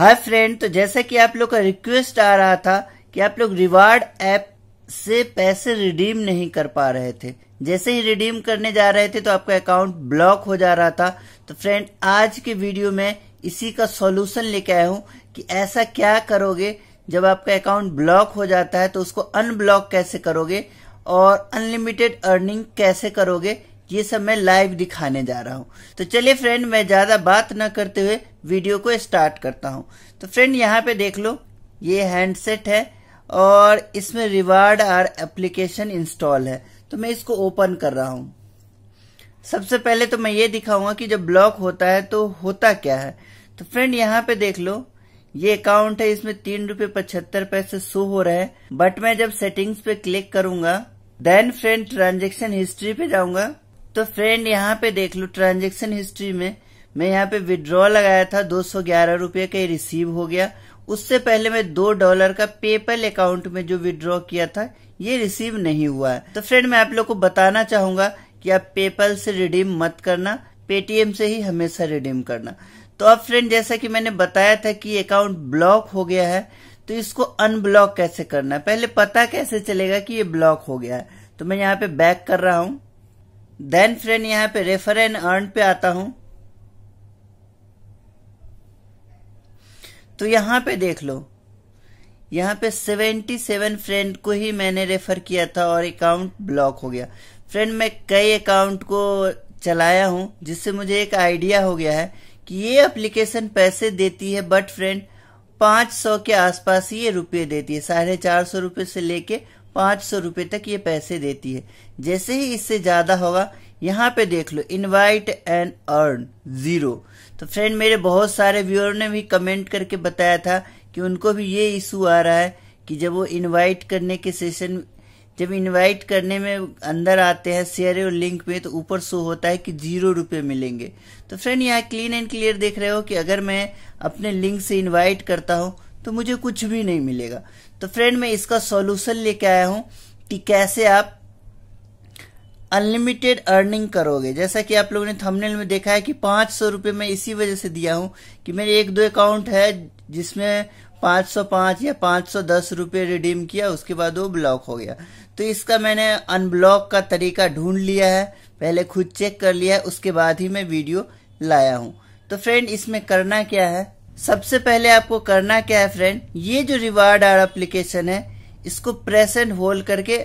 hi friend तो जैसा कि आप लोग का रिक्वेस्ट आ रहा था कि आप लोग रिवार्ड ऐप से पैसे रिडीम नहीं कर पा रहे थे जैसे ही रिडीम करने जा रहे थे तो आपका अकाउंट ब्लॉक हो जा रहा था तो फ्रेंड आज के वीडियो में इसी का सॉल्यूशन लेके आया हूँ कि ऐसा क्या करोगे जब आपका अकाउंट ब्लॉक हो जाता है तो उसको अनब्लॉक कैसे करोगे और अनलिमिटेड अर्निंग कैसे करोगे ये सब मैं लाइव दिखाने जा रहा हूँ तो चलिए फ्रेंड मैं ज़्यादा बात न करते हुए वीडियो को स्टार्ट करता हूँ तो फ्रेंड यहाँ पे देख लो ये हैंडसेट है और इसमें रिवार्ड आर एप्लीकेशन इंस्टॉल है तो मैं इसको ओपन कर रहा हूँ सबसे पहले तो मैं ये दिखाऊंगा कि जब ब्लॉक होता है तो होता क्या है तो फ्रेंड यहाँ पे देख लो ये अकाउंट है इसमें तीन रूपये पचहत्तर पैसे शो हो रहे हैं बट मैं जब सेटिंग्स पे क्लिक करूंगा देन फ्रेंड ट्रांजेक्शन हिस्ट्री पे जाऊंगा तो फ्रेंड यहाँ पे देख लो ट्रांजेक्शन हिस्ट्री में मैं यहाँ पे विड्रॉ लगाया था दो सौ ग्यारह रुपये का रिसीव हो गया उससे पहले मैं दो डॉलर का पेपल अकाउंट में जो विड्रॉ किया था ये रिसीव नहीं हुआ है तो फ्रेंड मैं आप लोग को बताना चाहूंगा कि आप पेपल से रिडीम मत करना पेटीएम से ही हमेशा रिडीम करना तो अब फ्रेंड जैसा कि मैंने बताया था कि अकाउंट ब्लॉक हो गया है तो इसको अनब्लॉक कैसे करना है पहले पता कैसे चलेगा कि ये ब्लॉक हो गया है तो मैं यहाँ पे बैक कर रहा हूँ देन फ्रेंड यहां पे रेफर एंड अर्न पे आता हूं तो यहां पे देख लो यहां पे 77 फ्रेंड को ही मैंने रेफर किया था और अकाउंट ब्लॉक हो गया फ्रेंड मैं कई अकाउंट को चलाया हूं जिससे मुझे एक आइडिया हो गया है कि ये एप्लीकेशन पैसे देती है बट फ्रेंड 500 के आसपास ही ये रुपये देती है साढ़े चार सौ रुपये से लेके पाँच सौ रुपये तक ये पैसे देती है जैसे ही इससे ज़्यादा होगा यहाँ पे देख लो इनवाइट एंड अर्न ज़ीरो तो फ्रेंड मेरे बहुत सारे व्यूअर ने भी कमेंट करके बताया था कि उनको भी ये इशू आ रहा है कि जब वो इनवाइट करने के सेशन जब इनवाइट करने में अंदर आते हैं शेयर और लिंक में तो ऊपर शो होता है कि जीरो रुपये मिलेंगे तो फ्रेंड यहाँ क्लीन एंड क्लियर देख रहे हो कि अगर मैं अपने लिंक से इनवाइट करता हूँ तो मुझे कुछ भी नहीं मिलेगा तो फ्रेंड मैं इसका सॉल्यूशन लेके आया हूँ कि कैसे आप अनलिमिटेड अर्निंग करोगे जैसा कि आप लोगों ने थंबनेल में देखा है कि पांच सौ रुपये मैं इसी वजह से दिया हूँ कि मेरे एक दो अकाउंट है जिसमें पांच सौ पांच या पांच सौ दस रुपये रिडीम किया उसके बाद वो ब्लॉक हो गया तो इसका मैंने अनब्लॉक का तरीका ढूंढ लिया है पहले खुद चेक कर लिया है उसके बाद ही मैं वीडियो लाया हूं तो फ्रेंड इसमें करना क्या है सबसे पहले आपको करना क्या है फ्रेंड ये जो रिवार्ड आर एप्लीकेशन है इसको प्रेस एंड होल्ड करके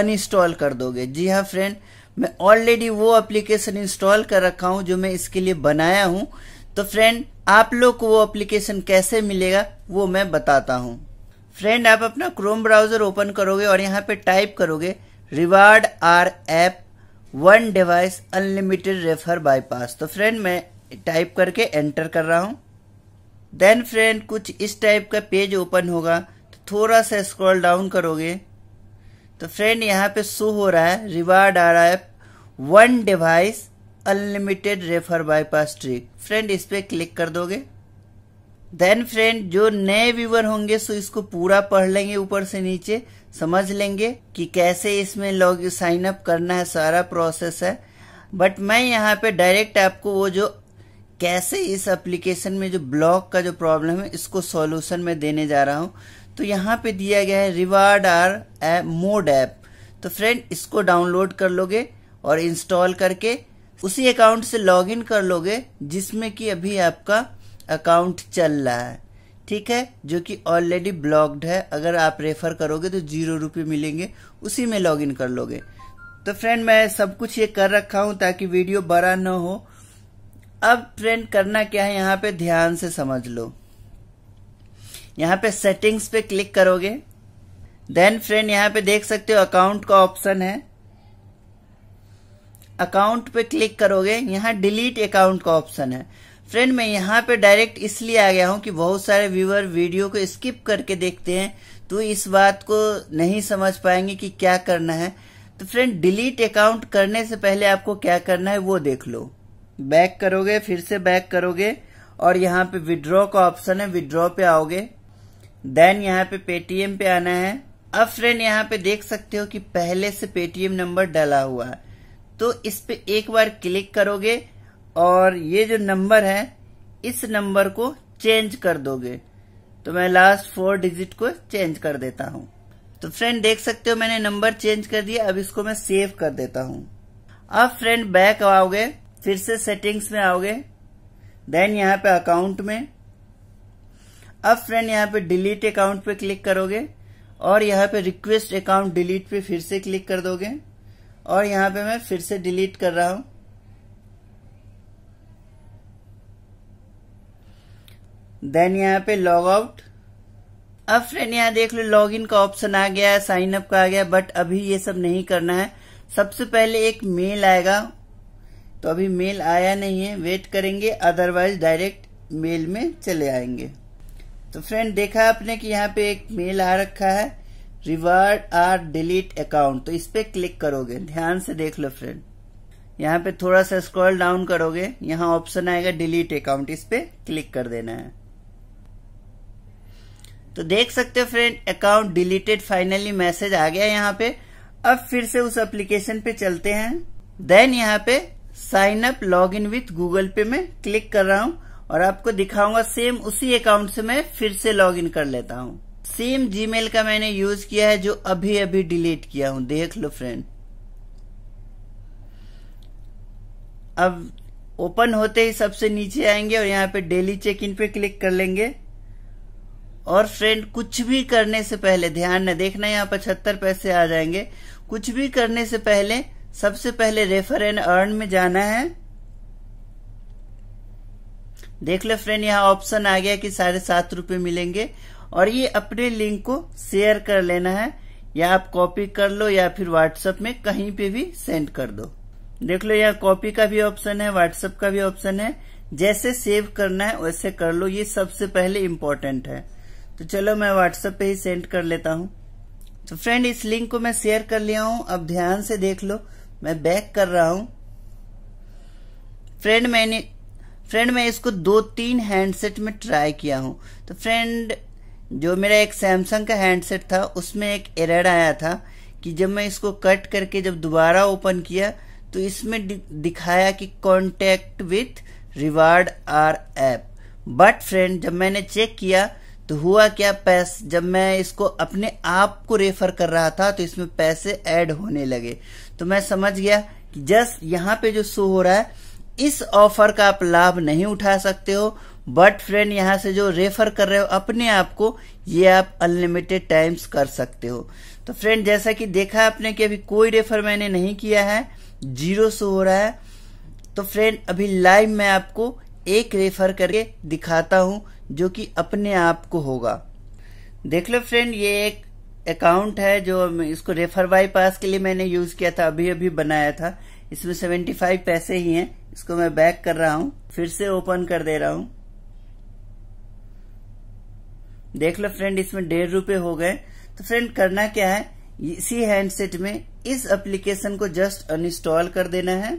अनइंस्टॉल कर दोगे जी हाँ फ्रेंड मैं ऑलरेडी वो एप्लीकेशन इंस्टॉल कर रखा हूँ जो मैं इसके लिए बनाया हूँ तो फ्रेंड आप लोग को वो एप्लीकेशन कैसे मिलेगा वो मैं बताता हूँ फ्रेंड आप अपना क्रोम ब्राउजर ओपन करोगे और यहाँ पे टाइप करोगे reward R app one device unlimited refer bypass तो फ्रेंड मैं टाइप करके एंटर कर रहा हूँ देन फ्रेंड कुछ इस टाइप का पेज ओपन होगा तो थोड़ा सा स्क्रॉल डाउन करोगे तो फ्रेंड यहाँ पे शो हो रहा है रिवार्ड आ रहा है one device unlimited refer bypass trick friend इस पर क्लिक कर दोगे देन फ्रेंड जो नए व्यूवर होंगे सो इसको पूरा पढ़ लेंगे ऊपर से नीचे समझ लेंगे कि कैसे इसमें लॉग साइन अप करना है सारा प्रोसेस है बट मैं यहाँ पे डायरेक्ट आपको वो जो कैसे इस एप्लीकेशन में जो ब्लॉक का जो प्रॉब्लम है इसको सॉल्यूशन में देने जा रहा हूं तो यहाँ पे दिया गया है reward R app mod app तो फ्रेंड इसको डाउनलोड कर लोगे और इंस्टॉल करके उसी अकाउंट से लॉगिन कर लोगे जिसमें कि अभी आपका अकाउंट चल रहा है ठीक है जो कि ऑलरेडी ब्लॉक्ड है अगर आप रेफर करोगे तो जीरो रुपये मिलेंगे उसी में लॉगिन कर लोगे तो फ्रेंड मैं सब कुछ ये कर रखा हूं ताकि वीडियो बड़ा ना हो अब फ्रेंड करना क्या है यहाँ पे ध्यान से समझ लो यहाँ पे सेटिंग्स पे क्लिक करोगे देन फ्रेंड यहाँ पे देख सकते हो अकाउंट का ऑप्शन है अकाउंट पे क्लिक करोगे यहाँ डिलीट अकाउंट का ऑप्शन है फ्रेंड मैं यहाँ पे डायरेक्ट इसलिए आ गया हूं कि बहुत सारे व्यूअर वीडियो को स्किप करके देखते हैं तो इस बात को नहीं समझ पाएंगे कि क्या करना है तो फ्रेंड डिलीट अकाउंट करने से पहले आपको क्या करना है वो देख लो बैक करोगे फिर से बैक करोगे और यहाँ पे विड्रॉ का ऑप्शन है विड्रॉ पे आओगे देन यहाँ पे पेटीएम पे आना है अब फ्रेंड यहाँ पे देख सकते हो कि पहले से पेटीएम नंबर डाला हुआ है तो इस पे एक बार क्लिक करोगे और ये जो नंबर है इस नंबर को चेंज कर दोगे तो मैं लास्ट फोर डिजिट को चेंज कर देता हूँ तो फ्रेंड देख सकते हो मैंने नंबर चेंज कर दिया अब इसको मैं सेव कर देता हूँ अब फ्रेंड बैक आओगे फिर से सेटिंग्स में आओगे देन यहाँ पे अकाउंट में अब फ्रेंड यहाँ पे डिलीट अकाउंट पे क्लिक करोगे और यहां पे रिक्वेस्ट अकाउंट डिलीट पे फिर से क्लिक कर दोगे और यहां पे मैं फिर से डिलीट कर रहा हूं देन यहाँ पे लॉग आउट अब फ्रेंड यहाँ देख लो लॉग इन का ऑप्शन आ गया साइन अप का आ गया बट अभी ये सब नहीं करना है सबसे पहले एक मेल आएगा तो अभी मेल आया नहीं है वेट करेंगे अदरवाइज डायरेक्ट मेल में चले आएंगे तो फ्रेंड देखा आपने कि यहाँ पे एक मेल आ रखा है रिवार्ड आर डिलीट अकाउंट तो इस पे क्लिक करोगे ध्यान से देख लो फ्रेंड यहाँ पे थोड़ा सा स्क्रॉल डाउन करोगे यहाँ ऑप्शन आएगा डिलीट अकाउंट इस पे क्लिक कर देना है तो देख सकते हो friend account deleted finally message आ गया यहाँ पे अब फिर से उस एप्लीकेशन पे चलते हैं देन यहाँ पे sign up log in with Google पे में क्लिक कर रहा हूँ और आपको दिखाऊंगा सेम उसी अकाउंट से मैं फिर से लॉग इन कर लेता हूँ सेम जीमेल का मैंने यूज किया है जो अभी अभी डिलीट किया हूँ देख लो फ्रेंड अब ओपन होते ही सबसे नीचे आएंगे और यहाँ पे डेली चेक इन पे क्लिक कर लेंगे और फ्रेंड कुछ भी करने से पहले ध्यान न देखना यहाँ पचहत्तर पैसे आ जाएंगे कुछ भी करने से पहले सबसे पहले रेफर एंड अर्न में जाना है देख लो फ्रेंड यहाँ ऑप्शन आ गया कि साढ़े सात रूपये मिलेंगे और ये अपने लिंक को शेयर कर लेना है या आप कॉपी कर लो या फिर व्हाट्सएप में कहीं पे भी सेंड कर दो देख लो यहाँ कॉपी का भी ऑप्शन है व्हाट्सएप का भी ऑप्शन है जैसे सेव करना है वैसे कर लो ये सबसे पहले इम्पोर्टेंट है तो चलो मैं व्हाट्सएप पे ही सेंड कर लेता हूँ तो फ्रेंड इस लिंक को मैं शेयर कर लिया हूँ अब ध्यान से देख लो मैं बैक कर रहा हूं फ्रेंड मैंने फ्रेंड मैं इसको दो तीन हैंडसेट में ट्राई किया हूं तो फ्रेंड जो मेरा एक सैमसंग का हैंडसेट था उसमें एक एरर आया था कि जब मैं इसको कट करके जब दोबारा ओपन किया तो इसमें दिखाया कि contact with reward R app but friend जब मैंने चेक किया तो हुआ क्या पैस जब मैं इसको अपने आप को रेफर कर रहा था तो इसमें पैसे ऐड होने लगे तो मैं समझ गया कि जस्ट यहाँ पे जो शो हो रहा है इस ऑफर का आप लाभ नहीं उठा सकते हो बट फ्रेंड यहाँ से जो रेफर कर रहे हो अपने आप को ये आप अनलिमिटेड टाइम्स कर सकते हो तो फ्रेंड जैसा कि देखा आपने कि अभी कोई रेफर मैंने नहीं किया है जीरो शो हो रहा है तो फ्रेंड अभी लाइव मैं आपको एक रेफर करके दिखाता हूं जो कि अपने आप को होगा देख लो फ्रेंड ये एक अकाउंट है जो इसको रेफर बाई पास के लिए मैंने यूज किया था अभी अभी बनाया था इसमें सेवेंटी फाइव पैसे ही हैं इसको मैं बैक कर रहा हूं फिर से ओपन कर दे रहा हूं देख लो फ्रेंड इसमें डेढ़ रूपये हो गए तो फ्रेंड करना क्या है इसी हैंडसेट में इस एप्लीकेशन को जस्ट अनइंस्टॉल कर देना है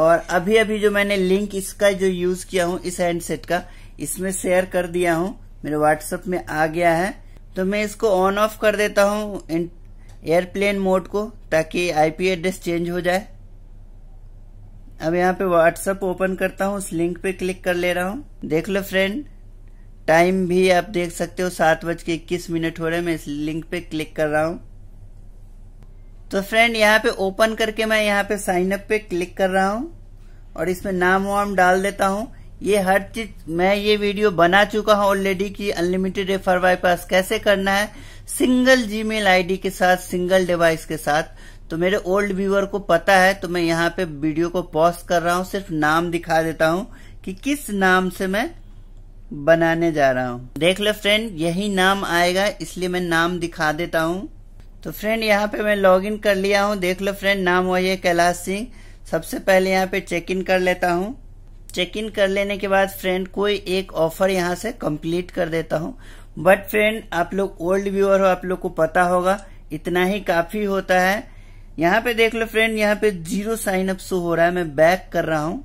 और अभी अभी जो मैंने लिंक इसका जो यूज किया हूं इस हैंडसेट का इसमें शेयर कर दिया हूं मेरे व्हाट्सएप में आ गया है तो मैं इसको ऑन ऑफ कर देता हूँ एयरप्लेन मोड को ताकि आईपी एड्रेस चेंज हो जाए अब यहाँ पे व्हाट्सअप ओपन करता हूँ उस लिंक पे क्लिक कर ले रहा हूँ देख लो फ्रेंड टाइम भी आप देख सकते हो सात बज के इक्कीस मिनट हो रहे मैं इस लिंक पे क्लिक कर रहा हूँ तो फ्रेंड यहाँ पे ओपन करके मैं यहाँ पे साइन अप पे क्लिक कर रहा हूँ और इसमें नाम वाम डाल देता हूँ ये हर चीज मैं ये वीडियो बना चुका हूँ ऑलरेडी कि unlimited F R Y pass कैसे करना है सिंगल जीमेल आईडी के साथ सिंगल डिवाइस के साथ तो मेरे ओल्ड व्यूअर को पता है तो मैं यहाँ पे वीडियो को पॉज कर रहा हूँ सिर्फ नाम दिखा देता हूँ कि किस नाम से मैं बनाने जा रहा हूँ देख लो फ्रेंड यही नाम आएगा इसलिए मैं नाम दिखा देता हूँ तो फ्रेंड यहाँ पे मैं लॉग कर लिया हूँ देख लो फ्रेंड नाम वही कैलाश सिंह सबसे पहले यहाँ पे चेक इन कर लेता हूँ चेक इन कर लेने के बाद फ्रेंड कोई एक ऑफर यहाँ से कंप्लीट कर देता हूँ बट फ्रेंड आप लोग ओल्ड व्यूअर हो आप लोग को पता होगा इतना ही काफी होता है यहाँ पे देख लो फ्रेंड यहाँ पे जीरो साइन अप शो हो रहा है मैं बैक कर रहा हूँ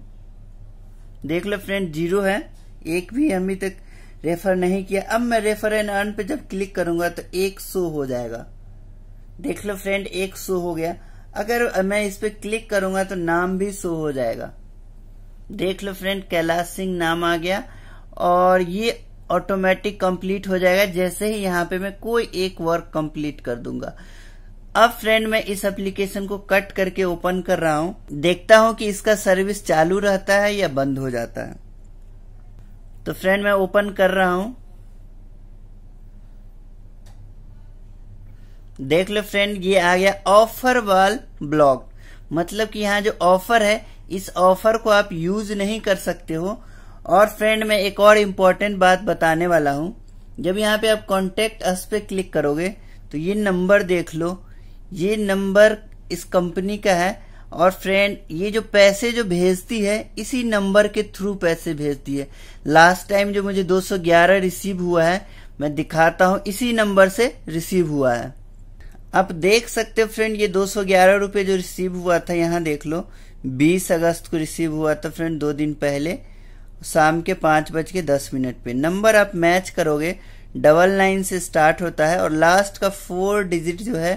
देख लो फ्रेंड जीरो है एक भी अभी तक रेफर नहीं किया अब मैं रेफर एंड अर्न पे जब क्लिक करूंगा तो एक शो हो जाएगा देख लो फ्रेंड एक शो हो गया अगर मैं इस पे क्लिक करूंगा तो नाम भी शो हो जाएगा देख लो फ्रेंड कैलाश सिंह नाम आ गया और ये ऑटोमेटिक कंप्लीट हो जाएगा जैसे ही यहाँ पे मैं कोई एक वर्क कंप्लीट कर दूंगा अब फ्रेंड मैं इस एप्लीकेशन को कट करके ओपन कर रहा हूँ देखता हूँ कि इसका सर्विस चालू रहता है या बंद हो जाता है तो फ्रेंड मैं ओपन कर रहा हूँ देख लो फ्रेंड ये आ गया ऑफर वाल ब्लॉग मतलब कि यहाँ जो ऑफर है इस ऑफर को आप यूज नहीं कर सकते हो और फ्रेंड मैं एक और इम्पोर्टेंट बात बताने वाला हूँ जब यहाँ पे आप कॉन्टेक्ट अस पे क्लिक करोगे तो ये नंबर देख लो ये नंबर इस कंपनी का है और फ्रेंड ये जो पैसे जो भेजती है इसी नंबर के थ्रू पैसे भेजती है लास्ट टाइम जो मुझे 211 रिसीव हुआ है मैं दिखाता हूँ इसी नंबर से रिसीव हुआ है आप देख सकते हो फ्रेंड ये दो सौ ग्यारह जो रिसीव हुआ था यहाँ देख लो बीस अगस्त को रिसीव हुआ था फ्रेंड दो दिन पहले शाम के पाँच बज के दस मिनट पे नंबर आप मैच करोगे डबल नाइन से स्टार्ट होता है और लास्ट का फोर डिजिट जो है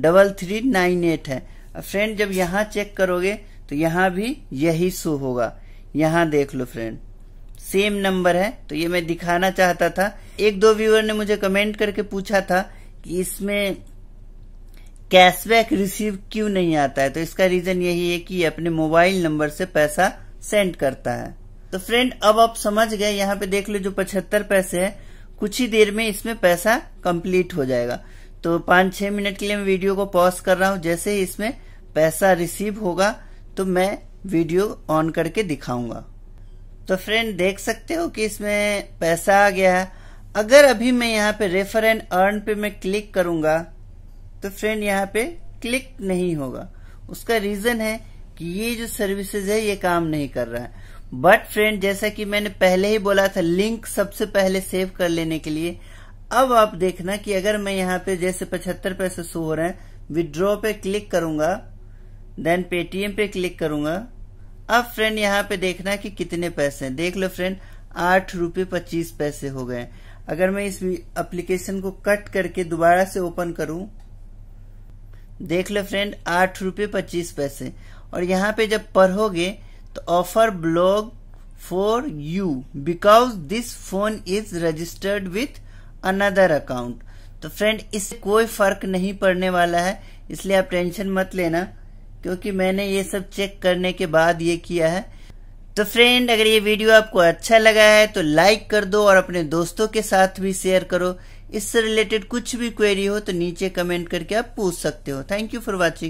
डबल थ्री नाइन एट है फ्रेंड जब यहाँ चेक करोगे तो यहाँ भी यही शो होगा यहाँ देख लो फ्रेंड सेम नंबर है तो ये मैं दिखाना चाहता था एक दो व्यूअर ने मुझे कमेंट करके पूछा था कि इसमें कैशबैक रिसीव क्यों नहीं आता है तो इसका रीजन यही है कि ये अपने मोबाइल नंबर से पैसा सेंड करता है तो फ्रेंड अब आप समझ गए यहाँ पे देख लो जो पचहत्तर पैसे है कुछ ही देर में इसमें पैसा कंप्लीट हो जाएगा तो पांच छह मिनट के लिए मैं वीडियो को पॉज कर रहा हूँ जैसे ही इसमें पैसा रिसीव होगा तो मैं वीडियो ऑन करके दिखाऊंगा तो फ्रेंड देख सकते हो कि इसमें पैसा आ गया है अगर अभी मैं यहाँ पे रेफर एंड अर्न पे मैं क्लिक करूंगा तो फ्रेंड यहाँ पे क्लिक नहीं होगा उसका रीजन है कि ये जो सर्विसेज है ये काम नहीं कर रहा है बट फ्रेंड जैसा कि मैंने पहले ही बोला था लिंक सबसे पहले सेव कर लेने के लिए अब आप देखना कि अगर मैं यहाँ पे जैसे पचहत्तर पैसे सो हो रहे हैं विड्रॉ पे क्लिक करूंगा देन पेटीएम पे क्लिक करूंगा अब फ्रेंड यहाँ पे देखना कि कितने पैसे हैं देख लो फ्रेंड आठ रूपये पच्चीस पैसे हो गए अगर मैं इस एप्लीकेशन को कट करके दोबारा से ओपन करूं देख लो फ्रेंड आठ रुपये पच्चीस पैसे और यहाँ पे जब पढ़ोगे तो offer blocked for you because this phone is registered with another account तो फ्रेंड इससे कोई फर्क नहीं पड़ने वाला है इसलिए आप टेंशन मत लेना क्योंकि मैंने ये सब चेक करने के बाद ये किया है तो फ्रेंड अगर ये वीडियो आपको अच्छा लगा है तो लाइक कर दो और अपने दोस्तों के साथ भी शेयर करो इससे रिलेटेड कुछ भी क्वेरी हो तो नीचे कमेंट करके आप पूछ सकते हो थैंक यू फॉर वॉचिंग